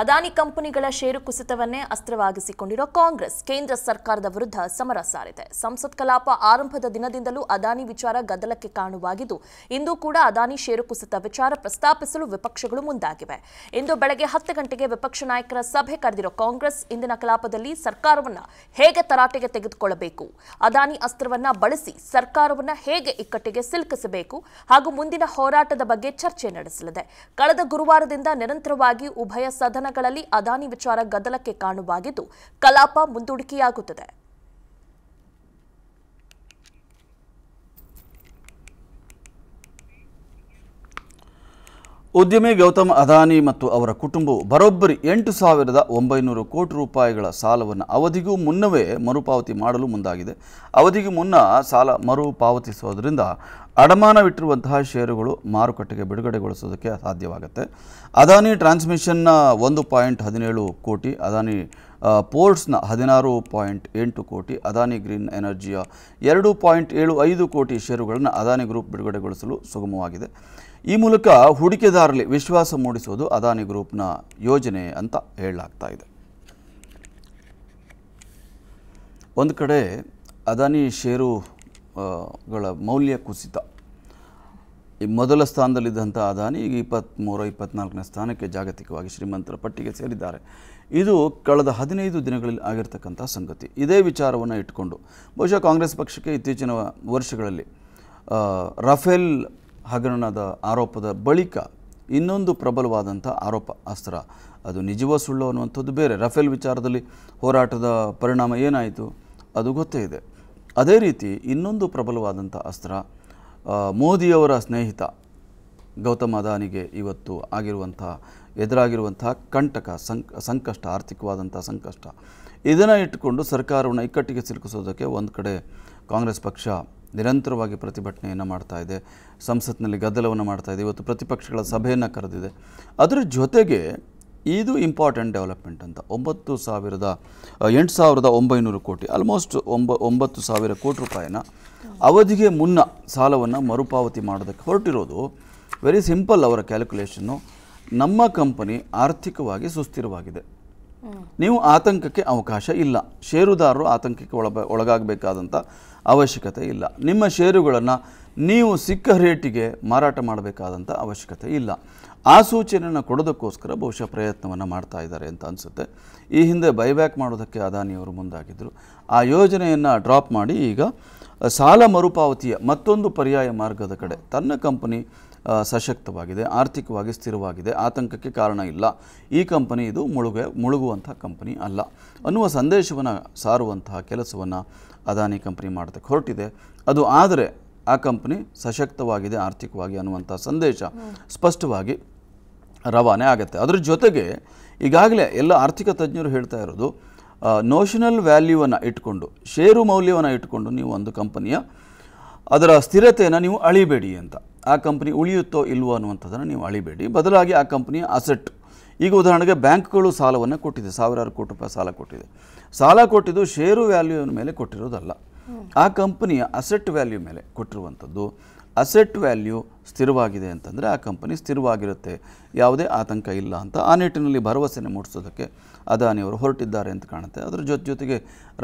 ಅದಾನಿ ಕಂಪನಿಗಳ ಷೇರು ಕುಸಿತವನ್ನೇ ಅಸ್ತ್ರವಾಗಿಸಿಕೊಂಡಿರುವ ಕಾಂಗ್ರೆಸ್ ಕೇಂದ್ರ ಸರ್ಕಾರದ ವಿರುದ್ಧ ಸಮರ ಸಾರಿದೆ ಸಂಸತ್ ಕಲಾಪ ಆರಂಭದ ದಿನದಿಂದಲೂ ಅದಾನಿ ವಿಚಾರ ಗದ್ದಲಕ್ಕೆ ಕಾರಣವಾಗಿದ್ದು ಇಂದು ಕೂಡ ಅದಾನಿ ಷೇರು ಕುಸಿತ ವಿಚಾರ ಪ್ರಸ್ತಾಪಿಸಲು ವಿಪಕ್ಷಗಳು ಮುಂದಾಗಿವೆ ಇಂದು ಬೆಳಗ್ಗೆ ಹತ್ತು ಗಂಟೆಗೆ ವಿಪಕ್ಷ ನಾಯಕರ ಸಭೆ ಕರೆದಿರೋ ಕಾಂಗ್ರೆಸ್ ಇಂದಿನ ಕಲಾಪದಲ್ಲಿ ಸರ್ಕಾರವನ್ನು ಹೇಗೆ ತರಾಟೆಗೆ ತೆಗೆದುಕೊಳ್ಳಬೇಕು ಅದಾನಿ ಅಸ್ತ್ರವನ್ನು ಬಳಸಿ ಸರ್ಕಾರವನ್ನು ಹೇಗೆ ಇಕ್ಕಟ್ಟಿಗೆ ಸಿಲುಕಿಸಬೇಕು ಹಾಗೂ ಮುಂದಿನ ಹೋರಾಟದ ಬಗ್ಗೆ ಚರ್ಚೆ ನಡೆಸಲಿದೆ ಕಳೆದ ಗುರುವಾರದಿಂದ ನಿರಂತರವಾಗಿ ಉಭಯ ಸದನ ಸದನಗಳಲ್ಲಿ ಅದಾನಿ ವಿಚಾರ ಗದ್ದಲಕ್ಕೆ ಕಾರಣವಾಗಿದ್ದು ಕಲಾಪ ಮುಂದೂಡಿಕೆಯಾಗುತ್ತದೆ ಉದ್ಯಮಿ ಗೌತಮ್ ಅದಾನಿ ಮತ್ತು ಅವರ ಕುಟುಂಬವು ಬರೋಬ್ಬರಿ ಎಂಟು ಸಾವಿರದ ಒಂಬೈನೂರು ಕೋಟಿ ರೂಪಾಯಿಗಳ ಸಾಲವನ್ನು ಅವಧಿಗೂ ಮುನ್ನವೇ ಮರುಪಾವತಿ ಮಾಡಲು ಮುಂದಾಗಿದೆ ಅವಧಿಗೂ ಮುನ್ನ ಸಾಲ ಮರುಪಾವತಿಸೋದ್ರಿಂದ ಅಡಮಾನವಿಟ್ಟಿರುವಂತಹ ಷೇರುಗಳು ಮಾರುಕಟ್ಟೆಗೆ ಬಿಡುಗಡೆಗೊಳಿಸೋದಕ್ಕೆ ಸಾಧ್ಯವಾಗುತ್ತೆ ಅದಾನಿ ಟ್ರಾನ್ಸ್ಮಿಷನ್ನ ಒಂದು ಪಾಯಿಂಟ್ ಹದಿನೇಳು ಕೋಟಿ ಅದಾನಿ ಪೋರ್ಟ್ಸ್ನ ಹದಿನಾರು ಪಾಯಿಂಟ್ ಎಂಟು ಕೋಟಿ ಅದಾನಿ ಗ್ರೀನ್ ಎನರ್ಜಿಯ ಎರಡು ಪಾಯಿಂಟ್ ಏಳು ಐದು ಕೋಟಿ ಷೇರುಗಳನ್ನು ಅದಾನಿ ಗ್ರೂಪ್ ಬಿಡುಗಡೆಗೊಳಿಸಲು ಸುಗಮವಾಗಿದೆ ಈ ಮೂಲಕ ಹೂಡಿಕೆದಾರರಲ್ಲಿ ವಿಶ್ವಾಸ ಮೂಡಿಸುವುದು ಅದಾನಿ ಗ್ರೂಪ್ನ ಯೋಜನೆ ಅಂತ ಹೇಳಲಾಗ್ತಾ ಇದೆ ಒಂದು ಕಡೆ ಅದಾನಿ ಷೇರುಗಳ ಮೌಲ್ಯ ಕುಸಿತ ಈ ಮೊದಲ ಸ್ಥಾನದಲ್ಲಿದ್ದಂಥ ಅದಾನಿ ಈಗ ಇಪ್ಪತ್ತ್ಮೂರು ಇಪ್ಪತ್ನಾಲ್ಕನೇ ಸ್ಥಾನಕ್ಕೆ ಜಾಗತಿಕವಾಗಿ ಶ್ರೀಮಂತರ ಪಟ್ಟಿಗೆ ಸೇರಿದ್ದಾರೆ ಇದು ಕಳೆದ ಹದಿನೈದು ದಿನಗಳಲ್ಲಿ ಆಗಿರ್ತಕ್ಕಂಥ ಸಂಗತಿ ಇದೇ ವಿಚಾರವನ್ನು ಇಟ್ಕೊಂಡು ಬಹುಶಃ ಕಾಂಗ್ರೆಸ್ ಪಕ್ಷಕ್ಕೆ ಇತ್ತೀಚಿನ ವರ್ಷಗಳಲ್ಲಿ ರಫೇಲ್ ಹಗರಣದ ಆರೋಪದ ಬಳಿಕ ಇನ್ನೊಂದು ಪ್ರಬಲವಾದಂಥ ಆರೋಪ ಅಸ್ತ್ರ ಅದು ನಿಜವೋ ಸುಳ್ಳು ಅನ್ನುವಂಥದ್ದು ಬೇರೆ ರಫೇಲ್ ವಿಚಾರದಲ್ಲಿ ಹೋರಾಟದ ಪರಿಣಾಮ ಏನಾಯಿತು ಅದು ಗೊತ್ತೇ ಇದೆ ಅದೇ ರೀತಿ ಇನ್ನೊಂದು ಪ್ರಬಲವಾದಂಥ ಅಸ್ತ್ರ ಮೋದಿಯವರ ಸ್ನೇಹಿತ ಗೌತಮ್ ಅದಾನಿಗೆ ಇವತ್ತು ಆಗಿರುವಂಥ ಎದುರಾಗಿರುವಂಥ ಕಂಟಕ ಸಂಕಷ್ಟ ಆರ್ಥಿಕವಾದಂಥ ಸಂಕಷ್ಟ ಇದನ್ನು ಇಟ್ಟುಕೊಂಡು ಸರ್ಕಾರವನ್ನು ಇಕ್ಕಟ್ಟಿಗೆ ಸಿಲುಕಿಸೋದಕ್ಕೆ ಒಂದು ಕಡೆ ಕಾಂಗ್ರೆಸ್ ಪಕ್ಷ ನಿರಂತರವಾಗಿ ಪ್ರತಿಭಟನೆಯನ್ನು ಮಾಡ್ತಾ ಇದೆ ಸಂಸತ್ನಲ್ಲಿ ಗದ್ದಲವನ್ನು ಮಾಡ್ತಾ ಇದೆ ಇವತ್ತು ಪ್ರತಿಪಕ್ಷಗಳ ಸಭೆಯನ್ನು ಕರೆದಿದೆ ಅದರ ಜೊತೆಗೆ ಇದು ಇಂಪಾರ್ಟೆಂಟ್ ಡೆವಲಪ್ಮೆಂಟ್ ಅಂತ ಒಂಬತ್ತು ಸಾವಿರದ ಎಂಟು ಸಾವಿರದ ಒಂಬೈನೂರು ಕೋಟಿ ಆಲ್ಮೋಸ್ಟ್ ಒಂಬ ಒಂಬತ್ತು ಸಾವಿರ ಕೋಟಿ ರೂಪಾಯಿನ ಅವಧಿಗೆ ಮುನ್ನ ಸಾಲವನ್ನು ಮರುಪಾವತಿ ಮಾಡೋದಕ್ಕೆ ಹೊರಟಿರೋದು ವೆರಿ ಸಿಂಪಲ್ ಅವರ ಕ್ಯಾಲ್ಕುಲೇಷನ್ನು ನಮ್ಮ ಕಂಪನಿ ಆರ್ಥಿಕವಾಗಿ ಸುಸ್ಥಿರವಾಗಿದೆ ನೀವು ಆತಂಕಕ್ಕೆ ಅವಕಾಶ ಇಲ್ಲ ಷೇರುದಾರರು ಆತಂಕಕ್ಕೆ ಒಳಬ ಒಳಗಾಗಬೇಕಾದಂಥ ಅವಶ್ಯಕತೆ ಇಲ್ಲ ನಿಮ್ಮ ಷೇರುಗಳನ್ನು ನೀವು ಸಿಕ್ಕ ರೇಟಿಗೆ ಮಾರಾಟ ಮಾಡಬೇಕಾದಂಥ ಅವಶ್ಯಕತೆ ಇಲ್ಲ ಆ ಸೂಚನೆಯನ್ನು ಕೊಡೋದಕ್ಕೋಸ್ಕರ ಬಹುಶಃ ಪ್ರಯತ್ನವನ್ನು ಮಾಡ್ತಾ ಇದ್ದಾರೆ ಅಂತ ಅನಿಸುತ್ತೆ ಈ ಹಿಂದೆ ಬೈಬ್ಯಾಕ್ ಮಾಡೋದಕ್ಕೆ ಅದಾನಿಯವರು ಮುಂದಾಗಿದ್ದರು ಆ ಯೋಜನೆಯನ್ನು ಡ್ರಾಪ್ ಮಾಡಿ ಈಗ ಸಾಲ ಮರುಪಾವತಿಯ ಮತ್ತೊಂದು ಪರ್ಯಾಯ ಮಾರ್ಗದ ಕಡೆ ತನ್ನ ಕಂಪನಿ ಸಶಕ್ತವಾಗಿದೆ ಆರ್ಥಿಕವಾಗಿ ಸ್ಥಿರವಾಗಿದೆ ಆತಂಕಕ್ಕೆ ಕಾರಣ ಇಲ್ಲ ಈ ಕಂಪನಿ ಇದು ಮುಳುಗ ಮುಳುಗುವಂಥ ಕಂಪನಿ ಅಲ್ಲ ಅನ್ನುವ ಸಂದೇಶವನ್ನು ಸಾರುವಂತಹ ಕೆಲಸವನ್ನು ಅದಾನಿ ಕಂಪನಿ ಮಾಡೋದಕ್ಕೆ ಹೊರಟಿದೆ ಅದು ಆದರೆ ಆ ಕಂಪ್ನಿ ಸಶಕ್ತವಾಗಿದೆ ಆರ್ಥಿಕವಾಗಿ ಅನ್ನುವಂಥ ಸಂದೇಶ ಸ್ಪಷ್ಟವಾಗಿ ರವಾನೆ ಆಗುತ್ತೆ ಅದರ ಜೊತೆಗೆ ಈಗಾಗಲೇ ಎಲ್ಲ ಆರ್ಥಿಕ ತಜ್ಞರು ಹೇಳ್ತಾ ಇರೋದು ನೋಷನಲ್ ವ್ಯಾಲ್ಯೂವನ್ನು ಇಟ್ಕೊಂಡು ಷೇರು ಮೌಲ್ಯವನ್ನು ಇಟ್ಕೊಂಡು ನೀವು ಒಂದು ಕಂಪನಿಯ ಅದರ ಸ್ಥಿರತೆಯನ್ನು ನೀವು ಅಳಿಬೇಡಿ ಅಂತ ಆ ಕಂಪನಿ ಉಳಿಯುತ್ತೋ ಇಲ್ವೋ ಅನ್ನುವಂಥದ್ದನ್ನು ನೀವು ಅಳಿಬೇಡಿ ಬದಲಾಗಿ ಆ ಕಂಪ್ನಿಯ ಅಸೆಟ್ ಈಗ ಉದಾಹರಣೆಗೆ ಬ್ಯಾಂಕ್ಗಳು ಸಾಲವನ್ನು ಕೊಟ್ಟಿದೆ ಸಾವಿರಾರು ಕೋಟಿ ರೂಪಾಯಿ ಸಾಲ ಕೊಟ್ಟಿದೆ ಸಾಲ ಕೊಟ್ಟಿದ್ದು ಷೇರು ವ್ಯಾಲ್ಯೂನ ಮೇಲೆ ಕೊಟ್ಟಿರೋದಲ್ಲ ಆ ಕಂಪನಿಯ ಅಸೆಟ್ ವ್ಯಾಲ್ಯೂ ಮೇಲೆ ಕೊಟ್ಟಿರುವಂಥದ್ದು ಅಸೆಟ್ ವ್ಯಾಲ್ಯೂ ಸ್ಥಿರವಾಗಿದೆ ಅಂತಂದರೆ ಆ ಕಂಪನಿ ಸ್ಥಿರವಾಗಿರುತ್ತೆ ಯಾವುದೇ ಆತಂಕ ಇಲ್ಲ ಅಂತ ಆ ನಿಟ್ಟಿನಲ್ಲಿ ಭರವಸೆಯನ್ನು ಮೂಡಿಸೋದಕ್ಕೆ ಅದಾನಿಯವರು ಹೊರಟಿದ್ದಾರೆ ಅಂತ ಕಾಣುತ್ತೆ ಅದರ ಜೊತೆ ಜೊತೆಗೆ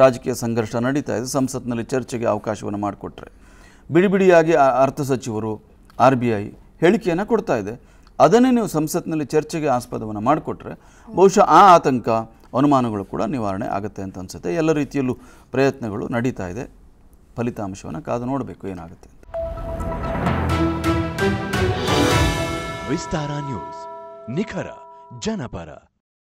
ರಾಜಕೀಯ ಸಂಘರ್ಷ ನಡೀತಾ ಇದೆ ಸಂಸತ್ನಲ್ಲಿ ಚರ್ಚೆಗೆ ಅವಕಾಶವನ್ನು ಮಾಡಿಕೊಟ್ರೆ ಬಿಡಿ ಬಿಡಿಯಾಗಿ ಅರ್ಥ ಸಚಿವರು ಆರ್ ಬಿ ಐ ಹೇಳಿಕೆಯನ್ನು ಕೊಡ್ತಾ ಇದೆ ಅದನ್ನೇ ನೀವು ಸಂಸತ್ನಲ್ಲಿ ಚರ್ಚೆಗೆ ಆಸ್ಪದವನ್ನು ಮಾಡಿಕೊಟ್ರೆ ಬಹುಶಃ ಆ ಆತಂಕ ಅನುಮಾನಗಳು ಕೂಡ ನಿವಾರಣೆ ಆಗುತ್ತೆ ಅಂತ ಅನಿಸುತ್ತೆ ಎಲ್ಲ ರೀತಿಯಲ್ಲೂ ಪ್ರಯತ್ನಗಳು ನಡೀತಾ ಇದೆ ಫಲಿತಾಂಶವನ್ನು ಕಾದು ನೋಡಬೇಕು ಏನಾಗುತ್ತೆ ಅಂತ ವಿಸ್ತಾರ ನ್ಯೂಸ್ ನಿಖರ ಜನಪರ